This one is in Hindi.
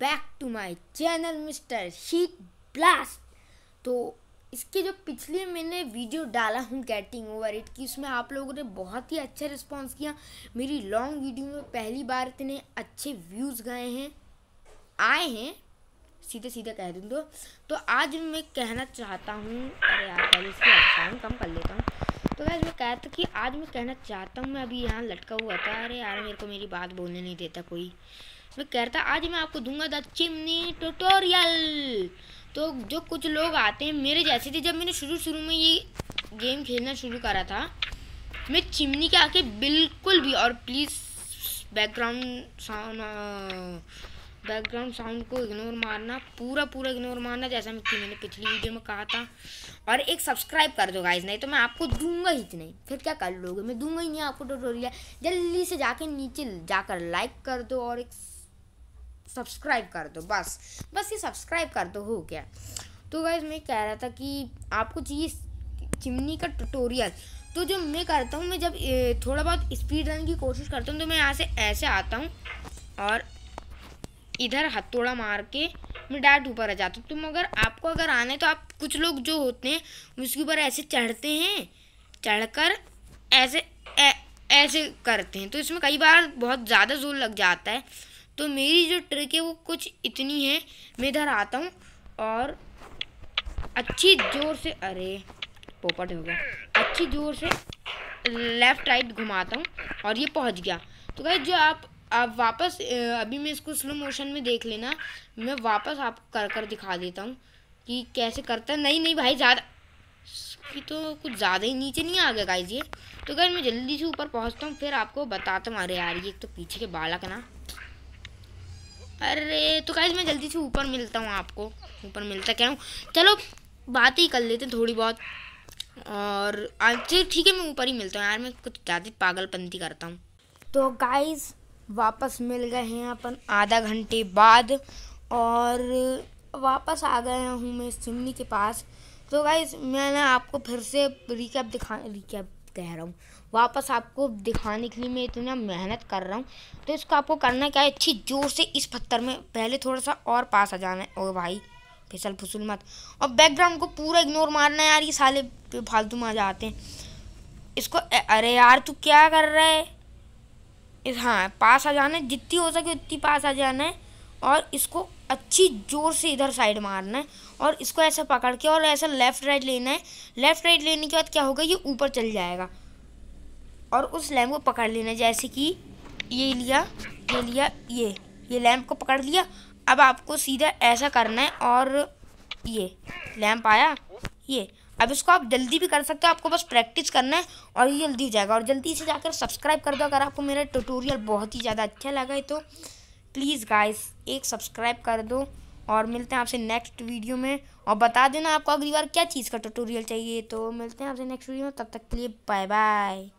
back to my channel mister Sheet Blast तो इसके जो पिछले मैंने वीडियो डाला हूँ गेटिंग ओवर इट की उसमें आप लोगों ने बहुत ही अच्छा रिस्पॉन्स किया मेरी लॉन्ग वीडियो में पहली बार इतने अच्छे व्यूज़ गए हैं आए हैं सीधे सीधे कह दूँ तो तो आज मैं कहना चाहता हूँ अरे यार पहले इसकी साउंड कम कर लेता हूँ तो वैसे मैं कहता था कि आज मैं कहना चाहता हूँ मैं अभी यहाँ लटका हुआ था अरे यार मेरे को मेरी बात बोलने नहीं देता कोई मैं कह रहा था आज मैं आपको दूंगा द चिमनी ट्यूटोरियल तो जो कुछ लोग आते हैं मेरे जैसे थे जब मैंने शुरू शुरू में ये गेम खेलना शुरू करा था मैं चिमनी के आके बिल्कुल भी और please background sound background sound को इग्नोर मारना पूरा पूरा इग्नोर मारना जैसा कि मैंने पिछली वीडियो में कहा था और एक सब्सक्राइब कर दो गाइस नहीं तो मैं आपको दूंगा ही नहीं फिर क्या कर लोगे मैं दूंगा ही नहीं आपको टूटोरियल जल्दी से जाके नीचे जाकर लाइक कर दो और एक सब्सक्राइब कर दो बस बस ये सब्सक्राइब कर दो हो गया तो गाइज मैं कह रहा था कि आपको चाहिए चिमनी का ट्यूटोरियल तो जो मैं करता हूँ मैं जब थोड़ा बहुत स्पीड रन की कोशिश करता हूँ तो मैं यहाँ से ऐसे आता हूँ और इधर हथौड़ा मार के मैं डायरेक्ट ऊपर आ जाता हूँ तुम तो अगर आपको अगर आना है तो आप कुछ लोग जो होते हैं उसके ऊपर ऐसे चढ़ते हैं चढ़कर ऐसे ऐ, ऐसे करते हैं तो इसमें कई बार बहुत ज़्यादा जोर लग जाता है तो मेरी जो ट्रिक है वो कुछ इतनी है मैं इधर आता हूँ और अच्छी जोर से अरे पोपट हो गया अच्छी जोर से लेफ़्ट राइट घुमाता हूँ और ये पहुँच गया तो भाई जो आप आप वापस अभी मैं इसको स्लो मोशन में देख लेना मैं वापस आपको कर कर दिखा देता हूँ कि कैसे करता है नहीं नहीं भाई ज़्यादा कि तो कुछ ज़्यादा ही नीचे नहीं आ गया गाइज ये तो गाइज मैं जल्दी से ऊपर पहुँचता हूँ फिर आपको बताता हूँ अरे यार ये तो पीछे के बालक ना अरे तो गाइज मैं जल्दी से ऊपर मिलता हूँ आपको ऊपर मिलता क्या हूँ चलो बात ही कर लेते हैं थोड़ी बहुत और आज ठीक है मैं ऊपर ही मिलता हूँ यार मैं कुछ ज़्यादा पागलपंती करता हूँ तो गाइज वापस मिल गए हैं अपन आधा घंटे बाद और वापस आ गया हूँ मैं सिमनी के पास तो गाइज मैंने आपको फिर से रिकैप दिखा रिकैप कह रहा हूँ वापस आपको दिखाने के लिए मैं इतना मेहनत कर रहा हूँ तो इसको आपको करना क्या है अच्छी जोर से इस पत्थर में पहले थोड़ा सा और पास आ जाना है ओ भाई फिसल फुसल मत और बैकग्राउंड को पूरा इग्नोर मारना है यार ये साले फालतू मजा जाते हैं इसको अरे यार तू क्या कर रहा है इस हाँ पास आ जाना है जितनी हो सके उतनी पास आ जाना है और इसको अच्छी ज़ोर से इधर साइड मारना है और इसको ऐसा पकड़ के और ऐसा लेफ़्ट राइट लेना है लेफ़्ट राइट लेने के बाद क्या होगा ये ऊपर चल जाएगा और उस लैम्प को पकड़ लेना है जैसे कि ये लिया ये लिया ये ये लैम्प को पकड़ लिया अब आपको सीधा ऐसा करना है और ये लैम्प आया ये अब इसको आप जल्दी भी कर सकते हो आपको बस प्रैक्टिस करना है और ये जल्दी हो जाएगा और जल्दी से जाकर सब्सक्राइब कर दो अगर आपको मेरा ट्यूटोरियल बहुत ही ज़्यादा अच्छा लगा है तो प्लीज़ गाइस एक सब्सक्राइब कर दो और मिलते हैं आपसे नेक्स्ट वीडियो में और बता देना आपको अगली बार क्या चीज़ का ट्यूटोरियल चाहिए तो मिलते हैं आपसे नेक्स्ट वीडियो में तब तक के लिए बाय बाय